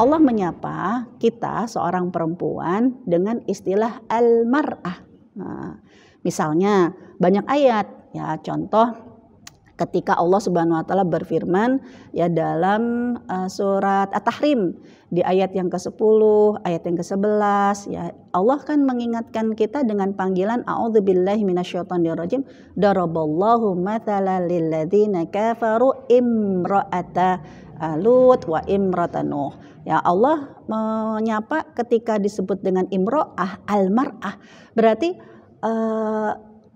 Allah menyapa kita seorang perempuan dengan istilah al-mar'ah. Nah, misalnya banyak ayat ya contoh ketika Allah Subhanahu wa taala berfirman ya dalam uh, surat At-Tahrim di ayat yang ke-10, ayat yang ke-11 ya Allah kan mengingatkan kita dengan panggilan a'udzubillahi minasyaitonirrajim daraballahu mathalan lilladzina kafaru imra'ata eh, Lut wa imratanuh. Nuh Ya Allah menyapa ketika disebut dengan imro'ah, almar'ah. Berarti eh,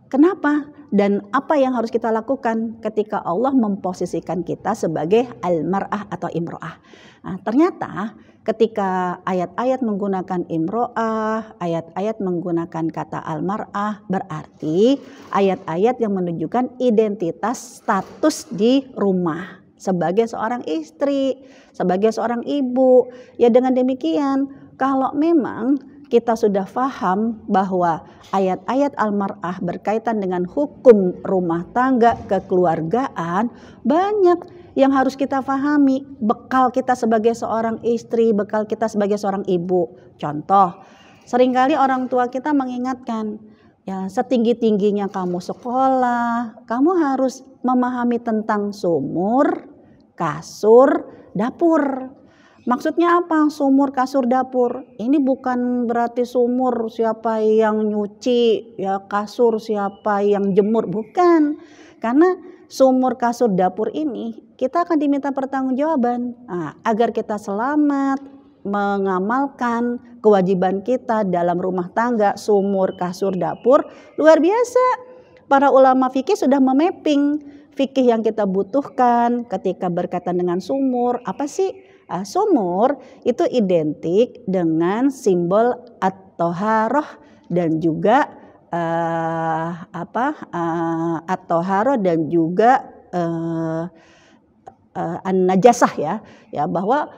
kenapa dan apa yang harus kita lakukan ketika Allah memposisikan kita sebagai almar'ah atau imro'ah. Nah, ternyata ketika ayat-ayat menggunakan imro'ah, ayat-ayat menggunakan kata almar'ah berarti ayat-ayat yang menunjukkan identitas status di rumah sebagai seorang istri, sebagai seorang ibu. Ya dengan demikian, kalau memang kita sudah paham bahwa ayat-ayat almarah berkaitan dengan hukum rumah tangga kekeluargaan banyak yang harus kita pahami bekal kita sebagai seorang istri, bekal kita sebagai seorang ibu. Contoh, seringkali orang tua kita mengingatkan, ya setinggi-tingginya kamu sekolah, kamu harus memahami tentang sumur, kasur, dapur. Maksudnya apa? Sumur, kasur, dapur. Ini bukan berarti sumur siapa yang nyuci, ya kasur siapa yang jemur, bukan. Karena sumur, kasur, dapur ini kita akan diminta pertanggungjawaban nah, agar kita selamat mengamalkan kewajiban kita dalam rumah tangga, sumur, kasur, dapur. Luar biasa. Para ulama fikih sudah memapping fikih yang kita butuhkan ketika berkaitan dengan sumur. Apa sih? Uh, sumur itu identik dengan simbol atau haroh dan juga uh, apa uh, eh, atau haroh dan juga uh, uh, an-najasah ya. Ya bahwa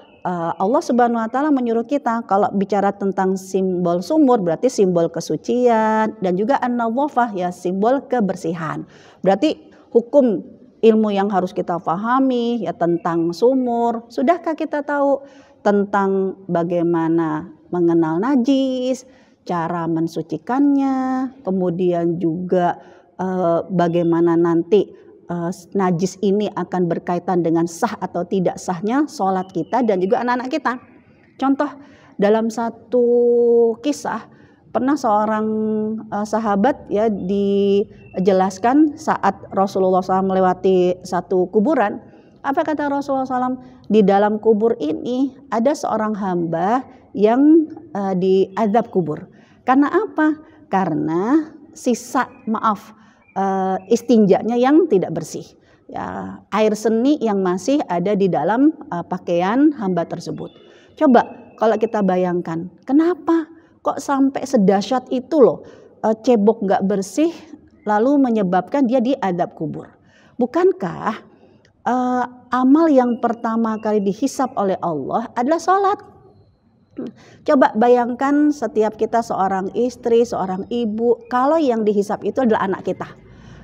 Allah Subhanahu wa taala menyuruh kita kalau bicara tentang simbol sumur berarti simbol kesucian dan juga an-nawafah ya simbol kebersihan. Berarti hukum ilmu yang harus kita pahami ya tentang sumur. Sudahkah kita tahu tentang bagaimana mengenal najis, cara mensucikannya, kemudian juga eh, bagaimana nanti eh, najis ini akan berkaitan dengan sah atau tidak sahnya sholat kita dan juga anak-anak kita. Contoh dalam satu kisah pernah seorang uh, sahabat ya dijelaskan saat Rasulullah SAW melewati satu kuburan. Apa kata Rasulullah SAW? Di dalam kubur ini ada seorang hamba yang uh, eh, diadab kubur. Karena apa? Karena sisa maaf uh, eh, istinjaknya yang tidak bersih. Ya, air seni yang masih ada di dalam uh, pakaian hamba tersebut. Coba kalau kita bayangkan, kenapa kok sampai sedahsyat itu loh eh, cebok nggak bersih lalu menyebabkan dia diadab kubur. Bukankah uh, amal yang pertama kali dihisap oleh Allah adalah sholat? Hmm, coba bayangkan setiap kita seorang istri, seorang ibu, kalau yang dihisap itu adalah anak kita.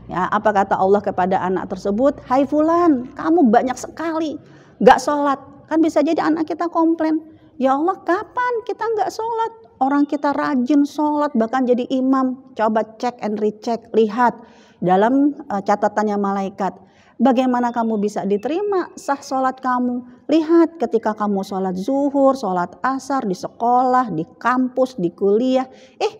Ya, apa kata Allah kepada anak tersebut? Hai Fulan, kamu banyak sekali gak sholat. Kan bisa jadi anak kita komplain. Ya Allah kapan kita nggak sholat? Orang kita rajin sholat bahkan jadi imam. Coba cek and recheck, lihat dalam eh, catatannya malaikat. Bagaimana kamu bisa diterima sah sholat kamu? Lihat ketika kamu sholat zuhur, sholat asar, di sekolah, di kampus, di kuliah. Eh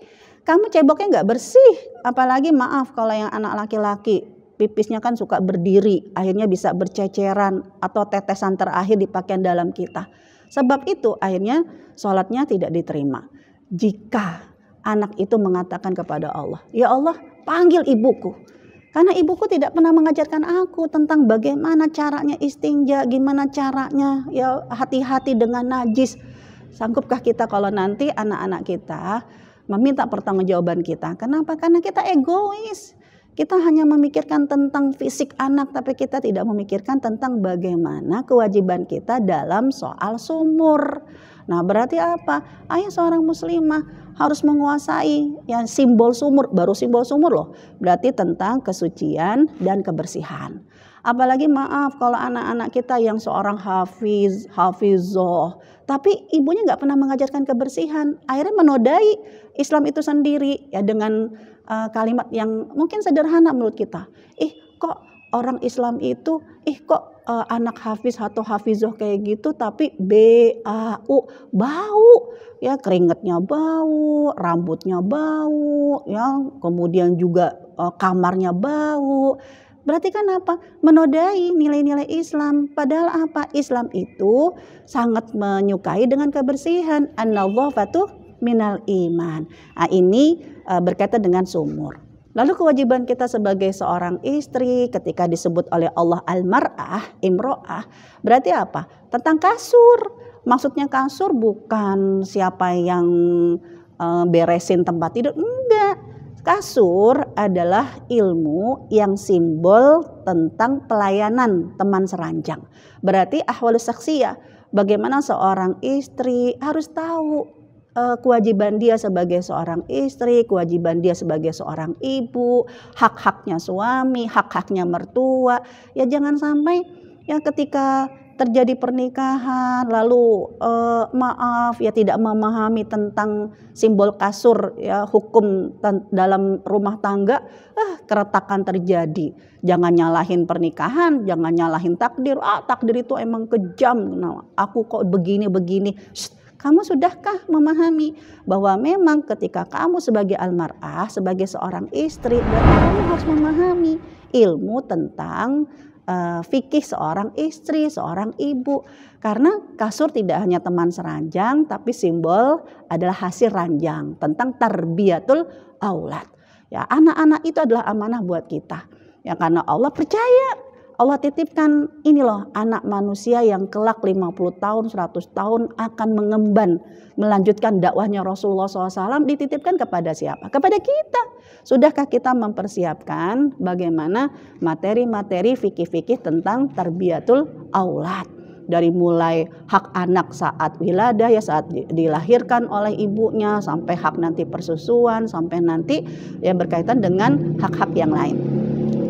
kamu ceboknya nggak bersih. Apalagi maaf kalau yang anak laki-laki pipisnya kan suka berdiri. Akhirnya bisa berceceran atau tetesan terakhir di pakaian dalam kita Sebab itu akhirnya sholatnya tidak diterima. Jika anak itu mengatakan kepada Allah, Ya Allah panggil ibuku. Karena ibuku tidak pernah mengajarkan aku tentang bagaimana caranya istinja, gimana caranya ya hati-hati dengan najis. Sanggupkah kita kalau nanti anak-anak kita meminta pertanggungjawaban kita? Kenapa? Karena kita egois. Kita hanya memikirkan tentang fisik anak, tapi kita tidak memikirkan tentang bagaimana kewajiban kita dalam soal sumur. Nah, berarti apa? Ayah seorang muslimah harus menguasai yang simbol sumur, baru simbol sumur loh. Berarti tentang kesucian dan kebersihan. Apalagi maaf kalau anak-anak kita yang seorang hafiz, hafizoh, tapi ibunya nggak pernah mengajarkan kebersihan, akhirnya menodai Islam itu sendiri ya dengan uh, kalimat yang mungkin sederhana menurut kita. Ih, kok orang Islam itu ih kok uh, anak hafiz atau hafizoh kayak gitu tapi B bau ya keringetnya bau, rambutnya bau, ya kemudian juga uh, kamarnya bau. Berarti kan apa? Menodai nilai-nilai Islam. Padahal apa? Islam itu sangat menyukai dengan kebersihan. An-nadhafatu minal iman. Nah, ini eh, berkaitan dengan sumur. Lalu kewajiban kita sebagai seorang istri ketika disebut oleh Allah al-marah imroah, berarti apa? Tentang kasur. Maksudnya kasur bukan siapa yang eh, beresin tempat tidur, enggak. Kasur adalah ilmu yang simbol tentang pelayanan teman seranjang. Berarti ahwal saksi ya, bagaimana seorang istri harus tahu uh, kewajiban dia sebagai seorang istri, kewajiban dia sebagai seorang ibu, hak-haknya suami, hak-haknya mertua. Ya jangan sampai ya ketika terjadi pernikahan lalu eh, maaf ya tidak memahami tentang simbol kasur ya hukum dalam rumah tangga eh keretakan terjadi jangan nyalahin pernikahan jangan nyalahin takdir ah takdir itu emang kejam nah, aku kok begini begini Shh, kamu sudahkah memahami bahwa memang ketika kamu sebagai almarah, sebagai seorang istri, kamu harus memahami ilmu tentang uh, fikih seorang istri, seorang ibu. Karena kasur tidak hanya teman seranjang, tapi simbol adalah hasil ranjang tentang tarbiyatul aulat. Ya, anak-anak itu adalah amanah buat kita. Ya karena Allah percaya Allah titipkan ini loh anak manusia yang kelak 50 tahun, 100 tahun akan mengemban, melanjutkan dakwahnya Rasulullah SAW dititipkan kepada siapa? Kepada kita. Sudahkah kita mempersiapkan bagaimana materi-materi fikih-fikih tentang terbiatul aulat? dari mulai hak anak saat wiladah ya saat dilahirkan oleh ibunya sampai hak nanti persusuan sampai nanti yang berkaitan dengan hak-hak yang lain.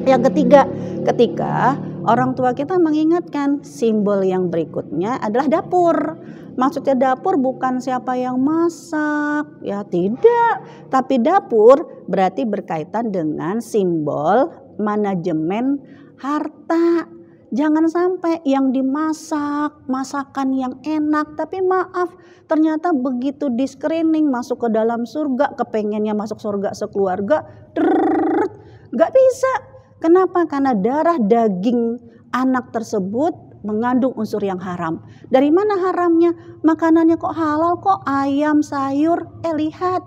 Yang ketiga, ketika orang tua kita mengingatkan simbol yang berikutnya adalah dapur. Maksudnya dapur bukan siapa yang masak, ya tidak, tapi dapur berarti berkaitan dengan simbol manajemen harta. Jangan sampai yang dimasak, masakan yang enak, tapi maaf ternyata begitu di screening masuk ke dalam surga, kepengennya masuk surga sekeluarga, drrr, gak bisa Kenapa? Karena darah daging anak tersebut mengandung unsur yang haram. Dari mana haramnya? Makanannya kok halal, kok ayam, sayur. Eh lihat,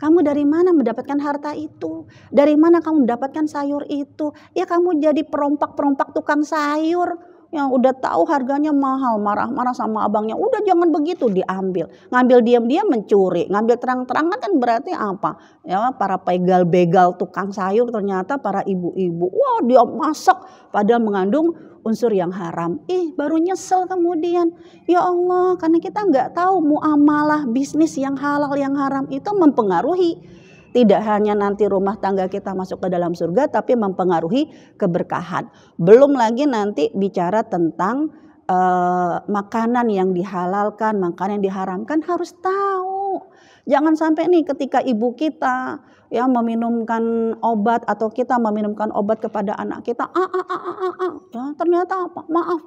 kamu dari mana mendapatkan harta itu? Dari mana kamu mendapatkan sayur itu? Ya kamu jadi perompak-perompak tukang sayur yang udah tahu harganya mahal marah-marah sama abangnya udah jangan begitu diambil ngambil diam-diam mencuri ngambil terang-terangan kan berarti apa ya para pegal-begal tukang sayur ternyata para ibu-ibu wah dia masak pada mengandung unsur yang haram ih baru nyesel kemudian ya Allah karena kita nggak tahu muamalah bisnis yang halal yang haram itu mempengaruhi tidak hanya nanti rumah tangga kita masuk ke dalam surga, tapi mempengaruhi keberkahan. Belum lagi nanti bicara tentang uh, makanan yang dihalalkan, makanan yang diharamkan harus tahu. Jangan sampai nih ketika ibu kita ya meminumkan obat atau kita meminumkan obat kepada anak kita, ah ah ah ah ah, ah ya ternyata apa? Maaf,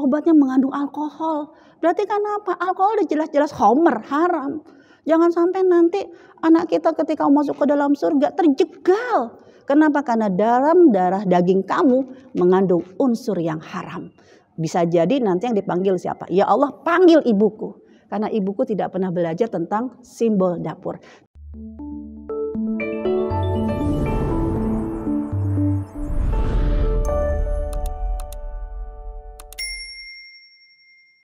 obatnya mengandung alkohol. Berarti kan apa? Alkohol udah jelas-jelas homer, haram. Jangan sampai nanti anak kita ketika masuk ke dalam surga terjegal. Kenapa? Karena dalam darah daging kamu mengandung unsur yang haram. Bisa jadi nanti yang dipanggil siapa? Ya Allah panggil ibuku. Karena ibuku tidak pernah belajar tentang simbol dapur.